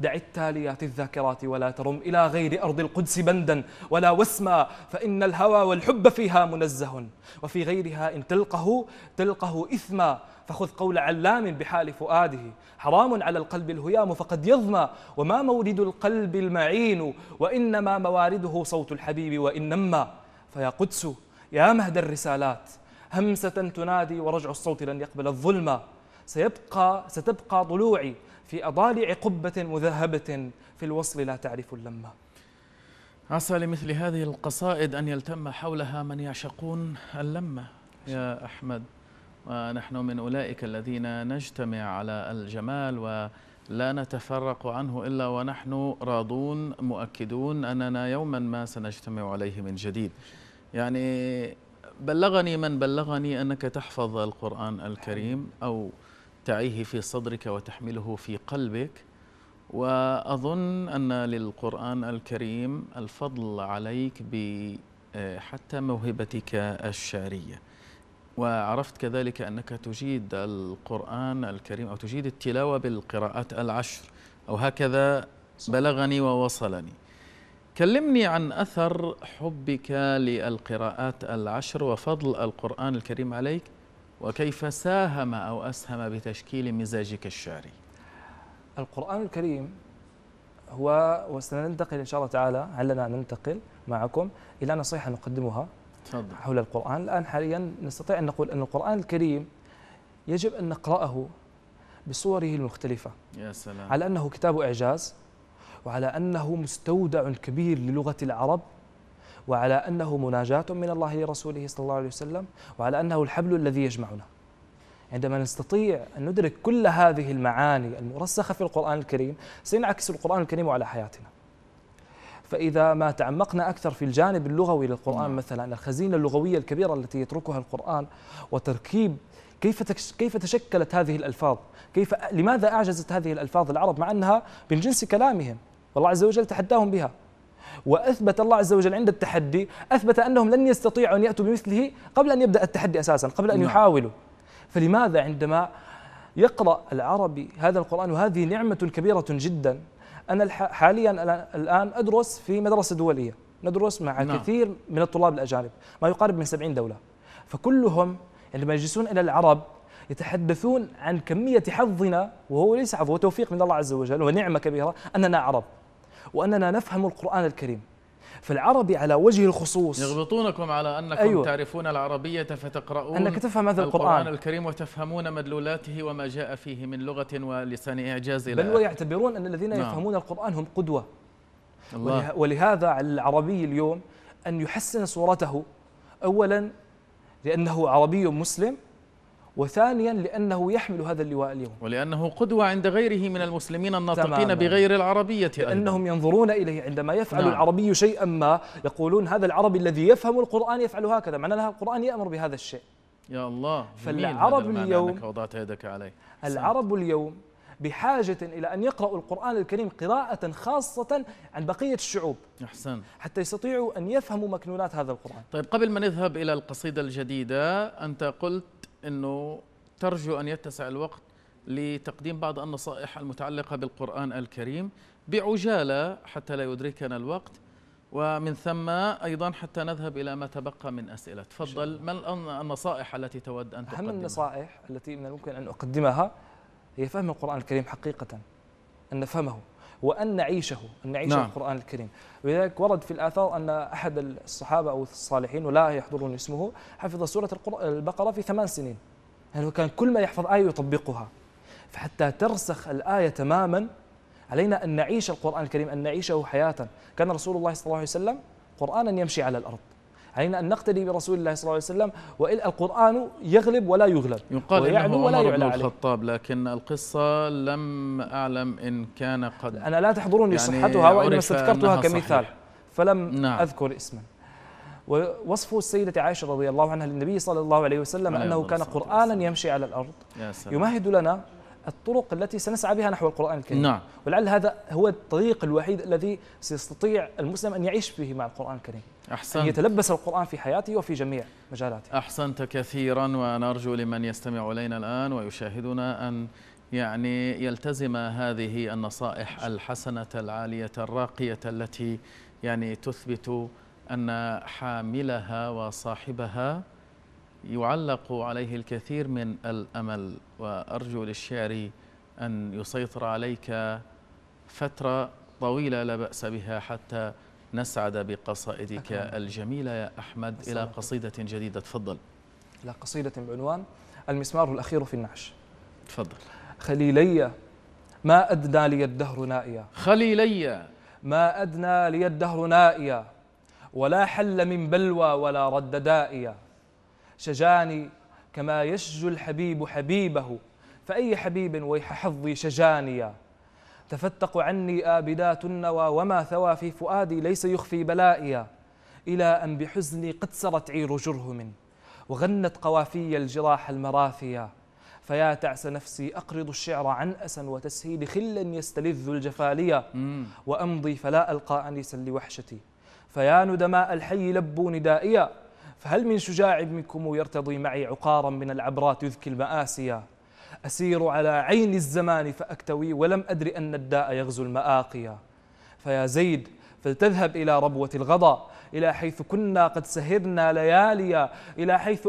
B: دع التاليات الذاكرات ولا ترم إلى غير أرض القدس بندا ولا وسما فإن الهوى والحب فيها منزه وفي غيرها إن تلقه تلقه إثما فخذ قول علام بحال فؤاده حرام على القلب الهيام فقد يظمى وما مورد القلب المعين وإنما موارده صوت الحبيب وإنما فيا قدس يا مهد الرسالات همسة تنادي ورجع الصوت لن يقبل الظلمة سيبقى ستبقى ضلوعي في أضالع قبة مذهبة في الوصل لا تعرف اللمة عسى لمثل هذه القصائد
A: أن يلتم حولها من يعشقون اللمة يا أحمد ونحن من أولئك الذين نجتمع على الجمال ولا نتفرق عنه إلا ونحن راضون مؤكدون أننا يوما ما سنجتمع عليه من جديد يعني بلغني من بلغني أنك تحفظ القرآن الكريم أو تعيه في صدرك وتحمله في قلبك وأظن أن للقرآن الكريم الفضل عليك حتى موهبتك الشعرية وعرفت كذلك أنك تجيد القرآن الكريم أو تجيد التلاوة بالقراءات العشر أو هكذا بلغني ووصلني كلمني عن أثر حبك للقراءات العشر وفضل القرآن الكريم عليك وكيف ساهم أو أسهم بتشكيل مزاجك الشعري
B: القرآن الكريم هو وسننتقل إن شاء الله تعالى علنا أن ننتقل معكم إلى نصيحة نقدمها تفضل. حول القرآن الآن حاليا نستطيع أن نقول أن القرآن الكريم يجب أن نقرأه بصوره المختلفة
A: يا سلام. على
B: أنه كتاب إعجاز وعلى أنه مستودع كبير للغة العرب وعلى أنه مناجاة من الله لرسوله صلى الله عليه وسلم وعلى أنه الحبل الذي يجمعنا عندما نستطيع أن ندرك كل هذه المعاني المرسخة في القرآن الكريم سينعكس القرآن الكريم على حياتنا فإذا ما تعمقنا أكثر في الجانب اللغوي للقرآن نعم. مثلا الخزينة اللغوية الكبيرة التي يتركها القرآن وتركيب كيف كيف تشكلت هذه الألفاظ كيف لماذا أعجزت هذه الألفاظ العرب مع أنها من جنس كلامهم والله عز وجل تحداهم بها واثبت الله عز وجل عند التحدي اثبت انهم لن يستطيعوا ان ياتوا بمثله قبل ان يبدا التحدي اساسا قبل ان نعم. يحاولوا فلماذا عندما يقرا العربي هذا القران وهذه نعمه كبيره جدا أنا حاليا الآن أدرس في مدرسة دولية ندرس مع نعم. كثير من الطلاب الأجانب ما يقارب من 70 دولة فكلهم عندما يجلسون إلى العرب يتحدثون عن كمية حظنا وهو ليس حظ هو توفيق من الله عز وجل ونعمة كبيرة أننا عرب وأننا نفهم القرآن الكريم في العربي على وجه الخصوص يغبطونكم على
A: أنكم أيوة. تعرفون العربية فتقرؤون أنك تفهم هذا القرآن, القرآن الكريم وتفهمون مدلولاته وما جاء فيه من لغة ولسان إعجاز بل
B: ويعتبرون أن الذين نعم. يفهمون القرآن هم قدوة الله. ولهذا على العربي اليوم أن يحسن صورته أولا لأنه عربي مسلم وثانيا لأنه يحمل هذا اللواء اليوم
A: ولأنه قدوة
B: عند غيره من المسلمين الناطقين تماما. بغير العربية أيضا انهم ينظرون إليه عندما يفعل نعم. العربي شيئا ما يقولون هذا العربي الذي يفهم القرآن يفعل هكذا معنى لها القرآن يأمر بهذا الشيء يا الله فالعرب اليوم وضعت يدك عليه العرب اليوم بحاجة إلى أن يقرأوا القرآن الكريم قراءة خاصة عن بقية الشعوب أحسن حتى يستطيعوا أن يفهموا مكنونات هذا القرآن
A: طيب قبل ما نذهب إلى القصيدة الجديدة أنت قلت أنه ترجو أن يتسع الوقت لتقديم بعض النصائح المتعلقة بالقرآن الكريم بعجالة حتى لا يدركنا الوقت ومن ثم أيضا حتى نذهب إلى ما تبقى من أسئلة تفضل ما النصائح التي تود أن تقدمها أهم النصائح
B: التي من الممكن أن أقدمها هي فهم القرآن الكريم حقيقة أن نفهمه وأن نعيشه أن نعيش نعم. القرآن الكريم ولذلك ورد في الآثار أن أحد الصحابة أو الصالحين ولا يحضرون اسمه حفظ سورة البقرة في ثمان سنين يعني كان كل ما يحفظ آية يطبقها فحتى ترسخ الآية تماما علينا أن نعيش القرآن الكريم أن نعيشه حياة كان رسول الله صلى الله عليه وسلم قرآنا يمشي على الأرض علينا أن نقتدي برسول الله صلى الله عليه وسلم وإلا القرآن يغلب ولا يغلب يقال إنه ولا عمر بن
A: الخطاب لكن القصة لم أعلم إن كان قد
B: أنا لا تحضرني يعني صحتها وإنما استذكرتها كمثال فلم نعم. أذكر اسما ووصف السيدة عائشة رضي الله عنها للنبي صلى الله عليه وسلم أنه كان قرآنا يمشي على الأرض يمهد لنا الطرق التي سنسعى بها نحو القرآن الكريم نعم. ولعل هذا هو الطريق الوحيد الذي سيستطيع المسلم أن يعيش فيه مع القرآن الكريم أحسنت. أن يتلبس القرآن في حياتي وفي جميع مجالاته
A: أحسنت كثيرا ونرجو لمن يستمع إلينا الآن ويشاهدنا أن يعني يلتزم هذه النصائح الحسنة العالية الراقية التي يعني تثبت أن حاملها وصاحبها يعلق عليه الكثير من الأمل وأرجو للشعر أن يسيطر عليك فترة طويلة لا بأس بها حتى نسعد بقصائدك أكمل. الجميلة يا أحمد إلى قصيدة جديدة تفضل
B: إلى قصيدة بعنوان المسمار الأخير في النعش تفضل خليلي ما أدنى لي الدهر نائيا خليلي ما أدنى لي الدهر نائيا ولا حل من بلوى ولا رد دائيا شجاني كما يشجو الحبيب حبيبه فأي حبيب ويح حظي شجانيا تفتق عني آبدات النوى وما ثوى في فؤادي ليس يخفي بلائيا إلى أن بحزني قد سرت عير جرهم وغنت قوافي الجراح المراثيا فيا تعس نفسي أقرض الشعر عن أسا وتسهيل خلا يستلذ الجفاليا وأمضي فلا ألقى أنيسا لوحشتي فيا ندماء الحي لبوا ندائيا فهل من شجاع منكم يرتضي معي عقارا من العبرات يذكي المآسيا أسير على عين الزمان فأكتوي ولم أدر أن الداء يغزو المآقيا فيا زيد فلتذهب إلى ربوة الغضا إلى حيث كنا قد سهرنا لياليا إلى حيث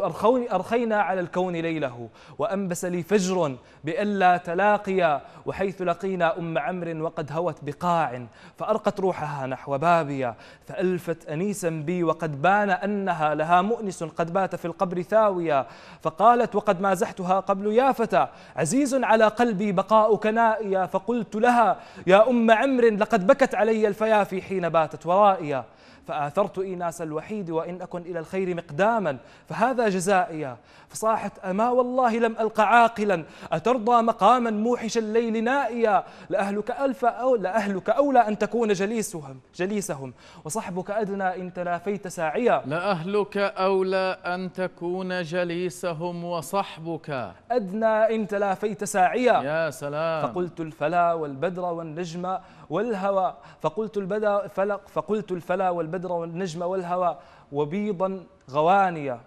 B: أرخينا على الكون ليله وأنبس لي فجر بألا تلاقيا وحيث لقينا أم عمر وقد هوت بقاع فأرقت روحها نحو بابيا فألفت أنيسا بي وقد بان أنها لها مؤنس قد بات في القبر ثاويا فقالت وقد مازحتها قبل يا فتى عزيز على قلبي بقاؤك نائيا فقلت لها يا أم عمر لقد بكت علي الفيافي حين باتت ورائيا فآثرت إيناس الوحيد وإن أكن إلى الخير مقداما فهذا جزائيا فصاحت أما والله لم ألق عاقلا أترضى مقاما موحش الليل نائيا لأهلك ألف أو لأهلك أولى أن تكون جليسهم جليسهم وصحبك أدنى إن تلافيت ساعيا
A: لأهلك أولى أن تكون جليسهم وصحبك
B: أدنى إن تلافيت ساعيا يا سلام فقلت الفلا والبدر والنجم والهوى فقلت البدا فلق فقلت الفلا والبدر والنجم والهوى وبيضا غوانيا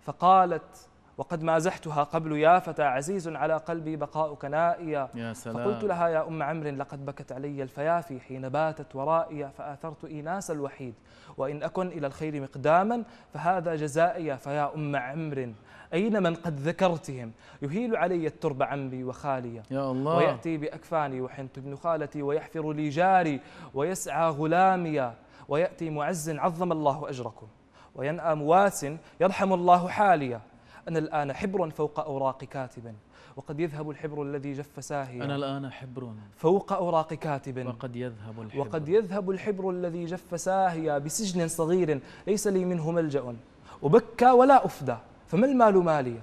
B: فقالت وقد مازحتها قبل يا فتى عزيز على قلبي بقاؤك نائيا يا سلام فقلت لها يا أم عمرو لقد بكت علي الفيافي حين باتت ورائي فآثرت إيناس الوحيد وإن أكن إلى الخير مقداما فهذا جزائي فيا أم عمرو أين من قد ذكرتهم يهيل علي الترب عمي وخالي يا الله ويأتي بأكفاني وحنت ابن خالتي ويحفر لي جاري ويسعى غلامي ويأتي معز عظم الله أجركم وينأى مواس يرحم الله حاليا أنا الآن حبر فوق أوراق كاتب وقد يذهب الحبر الذي جف ساهيا أنا الآن حبر فوق أوراق كاتب وقد يذهب الحبر وقد يذهب الحبر الذي جف ساهيا بسجن صغير ليس لي منه ملجأ أبكى ولا أفدى فما المال مالي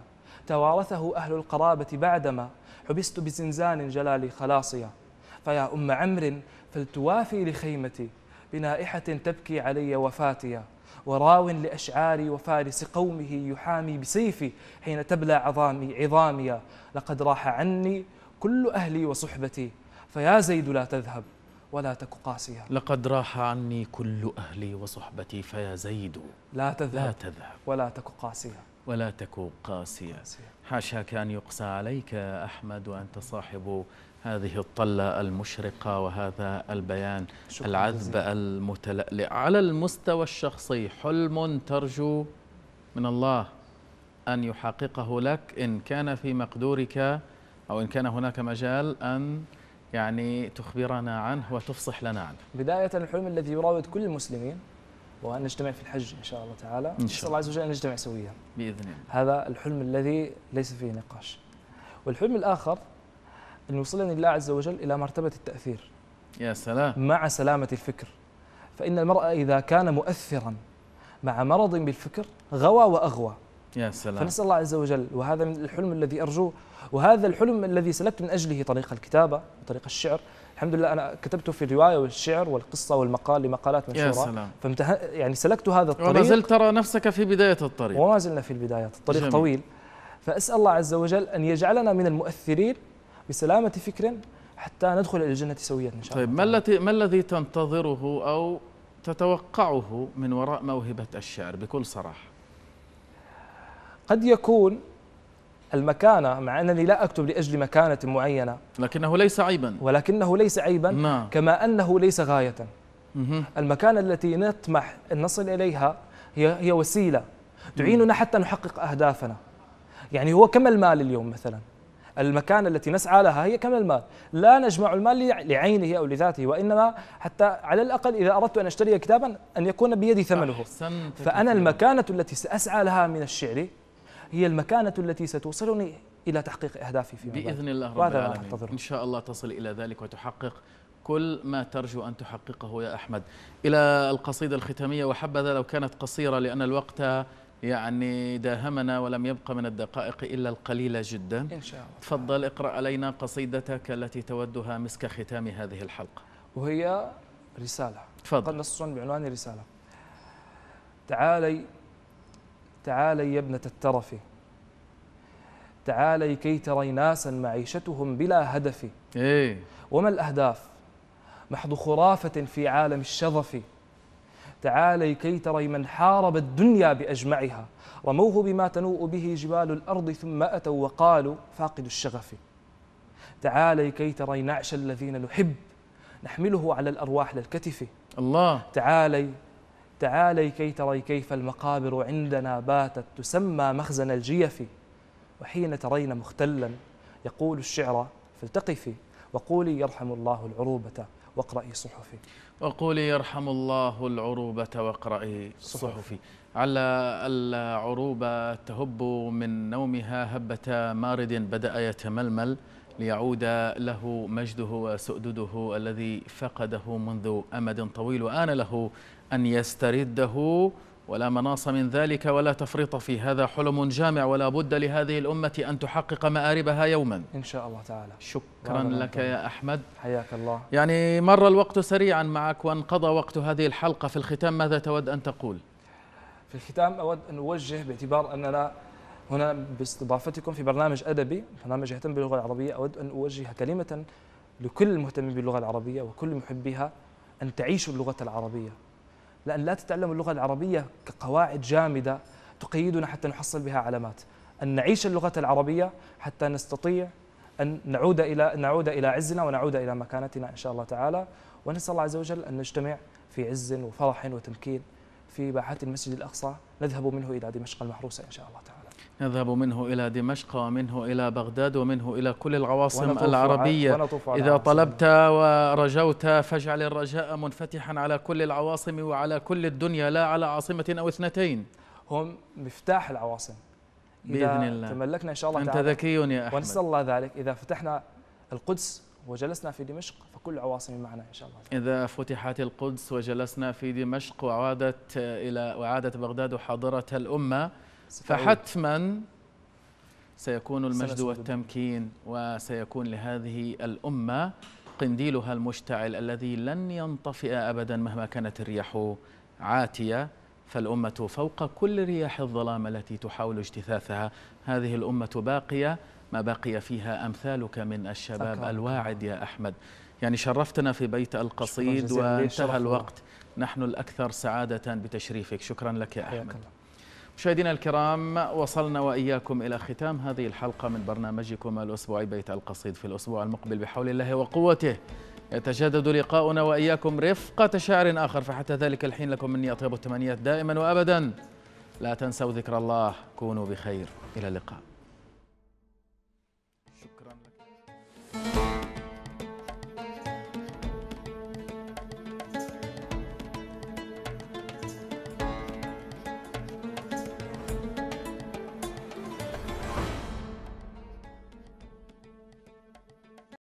B: توارثه أهل القرابة بعدما حبست بزنزان جلالي خلاصيا فيا أم عمر فلتوافي لخيمتي بنائحة تبكي علي وفاتيا وراو لأشعاري وفارس قومه يحامي بسيفي حين تبلى عظامي عظاميا لقد راح عني كل أهلي وصحبتي فيا زيد لا تذهب ولا تك قاسيا
A: لقد راح عني كل أهلي وصحبتي فيا زيد
B: لا تذهب, لا تذهب ولا تك قاسيا
A: ولا تكو قاسيا حاشاك أن يقسى عليك أحمد وأنت صاحب هذه الطلة المشرقة وهذا البيان العذب المتلألئ على المستوى الشخصي حلم ترجو من الله أن يحققه لك إن كان في مقدورك أو إن كان هناك مجال أن يعني تخبرنا عنه وتفصح لنا عنه
B: بداية الحلم الذي يراود كل المسلمين ونجتمع في الحج ان شاء الله تعالى ان شاء الله, الله عز وجل نجتمع سويا باذن الله هذا الحلم الذي ليس فيه نقاش والحلم الاخر ان يوصلني الله عز وجل الى مرتبه التاثير يا سلام مع سلامه الفكر فان المرء اذا كان مؤثرا مع مرض بالفكر غوى واغوى
A: يا سلام فنسال
B: الله عز وجل وهذا من الحلم الذي ارجوه وهذا الحلم الذي سلكت من اجله طريق الكتابه وطريق الشعر الحمد لله انا كتبته في الروايه والشعر والقصه والمقال لمقالات مشهوره يا سلام فامتح... يعني سلكت هذا الطريق وما زلت
A: ترى نفسك في بدايه الطريق
B: وما زلنا في البدايه الطريق جميل. طويل فاسال الله عز وجل ان يجعلنا من المؤثرين بسلامه فكر حتى ندخل الى الجنه سويا ان شاء
A: الله طيب ما الذي ما الذي تنتظره او تتوقعه من وراء موهبه
B: الشعر بكل صراحه قد يكون المكانة مع أنني لا أكتب لأجل مكانة معينة لكنه ليس عيبا ولكنه ليس عيبا نعم. كما أنه ليس غاية مه. المكانة التي نطمح أن نصل إليها هي, هي وسيلة تعيننا حتى نحقق أهدافنا يعني هو كما المال اليوم مثلا المكانة التي نسعى لها هي كما المال لا نجمع المال لعينه أو لذاته وإنما حتى على الأقل إذا أردت أن أشتري كتابا أن يكون بيدي ثمنه فأنا المكانة التي سأسعى لها من الشعر هي المكانة التي ستوصلني إلى تحقيق أهدافي فيما بإذن الله رب العالمين
A: إن شاء الله تصل إلى ذلك وتحقق كل ما ترجو أن تحققه يا أحمد إلى القصيدة الختامية وحبذا لو كانت قصيرة لأن الوقت يعني داهمنا ولم يبقى من الدقائق إلا القليلة جدا إن شاء الله تفضل اقرأ علينا قصيدتك التي تودها مسك ختام هذه
B: الحلقة وهي رسالة تفضل نص بعنوان رسالة تعالي تعالي يا ابنة الترف تعالي كي تري ناسا معيشتهم بلا هدف إيه؟ وما الأهداف محض خرافة في عالم الشظف تعالي كي تري من حارب الدنيا بأجمعها رموه بما تنوء به جبال الأرض ثم أتوا وقالوا فاقد الشغف تعالي كي تري نعش الذين نحب نحمله على الأرواح للكتف الله تعالي تعالي كي تري كيف المقابر عندنا باتت تسمى مخزن الجيف وحين ترين مختلا يقول الشعر فالتقفي وقولي يرحم الله العروبة واقرأي صحفي
A: وقولي يرحم الله العروبة واقرأي صحفي على العروبة تهب من نومها هبة مارد بدأ يتململ ليعود له مجده وسؤدده الذي فقده منذ أمد طويل وآن له أن يسترده ولا مناص من ذلك ولا تفريط في هذا حلم جامع ولا بد لهذه الأمة أن تحقق مآربها يوما
B: إن شاء الله تعالى شكرا لك يا أحمد حياك الله
A: يعني مر الوقت سريعا معك وانقضى وقت هذه الحلقة في الختام ماذا تود أن تقول؟
B: في الختام أود أن أوجه باعتبار أننا هنا باستضافتكم في برنامج أدبي برنامج يهتم باللغة العربية أود أن أوجه كلمة لكل المهتمين باللغة العربية وكل محبيها أن تعيشوا اللغة العربية لأن لا تتعلم اللغة العربية كقواعد جامدة تقيدنا حتى نحصل بها علامات أن نعيش اللغة العربية حتى نستطيع أن نعود إلى نعود إلى عزنا ونعود إلى مكانتنا إن شاء الله تعالى ونسأل الله عز وجل أن نجتمع في عز وفرح وتمكين في باحات المسجد الأقصى نذهب منه إلى دمشق المحروسة إن شاء الله تعالى
A: نذهب منه إلى دمشق ومنه إلى بغداد ومنه إلى كل العواصم العربية إذا طلبت
B: ورجوت
A: فاجعل الرجاء منفتحا على كل العواصم وعلى كل الدنيا لا على عاصمة
B: أو اثنتين هم مفتاح العواصم
A: بإذن الله تملكنا
B: إن شاء الله أنت ذكي يا أحمد ونسأل الله ذلك إذا فتحنا القدس وجلسنا في دمشق فكل العواصم معنا ان شاء
A: الله اذا فتحت القدس وجلسنا في دمشق وعادت الى وعادت بغداد حاضره الامه فحتما سيكون المجد والتمكين وسيكون لهذه الأمة قنديلها المشتعل الذي لن ينطفئ أبدا مهما كانت الرياح عاتية فالأمة فوق كل رياح الظلام التي تحاول اجتثاثها هذه الأمة باقية ما بقي فيها أمثالك من الشباب الواعد يا أحمد يعني شرفتنا في بيت القصيد وانتهى الوقت نحن الأكثر سعادة بتشريفك شكرا لك يا أحمد مشاهدينا الكرام وصلنا وإياكم إلى ختام هذه الحلقة من برنامجكم الأسبوعي بيت القصيد في الأسبوع المقبل بحول الله وقوته يتجدد لقاؤنا وإياكم رفقة شعر آخر فحتى ذلك الحين لكم مني أطيب التمنيات دائما وأبدا لا تنسوا ذكر الله كونوا بخير إلى اللقاء